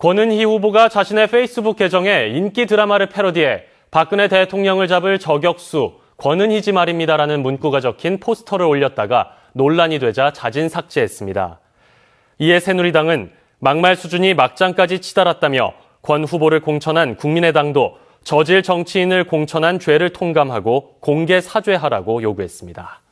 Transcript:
권은희 후보가 자신의 페이스북 계정에 인기 드라마를 패러디해 박근혜 대통령을 잡을 저격수 권은희지 말입니다라는 문구가 적힌 포스터를 올렸다가 논란이 되자 자진 삭제했습니다. 이에 새누리당은 막말 수준이 막장까지 치달았다며 권 후보를 공천한 국민의당도 저질 정치인을 공천한 죄를 통감하고 공개 사죄하라고 요구했습니다.